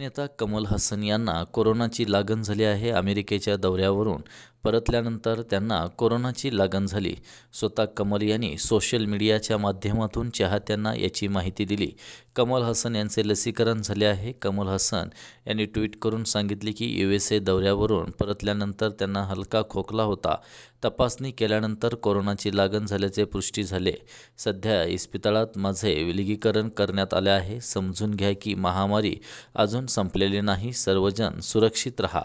अभिनेता कमल हसन यांना कोरोनाची लागण झाली आहे अमेरिकेच्या दौऱ्यावरून परतल्यानंतर त्यांना कोरोनाची लागण झाली स्वतः कमल यांनी सोशल मीडियाच्या माध्यमातून चाहत्यांना याची माहिती दिली कमल हसन यांचे लसीकरण झाले आहे कमल हसन यांनी ट्विट करून सांगितले की यू एस ए दौऱ्यावरून परतल्यानंतर त्यांना हलका खोकला होता तपासणी केल्यानंतर कोरोनाची लागण झाल्याचे पुष्टी झाले सध्या इस्पितळात माझे विलगीकरण करण्यात आले आहे समजून घ्या की महामारी अजून संपलेली नाही सर्वजण सुरक्षित रहा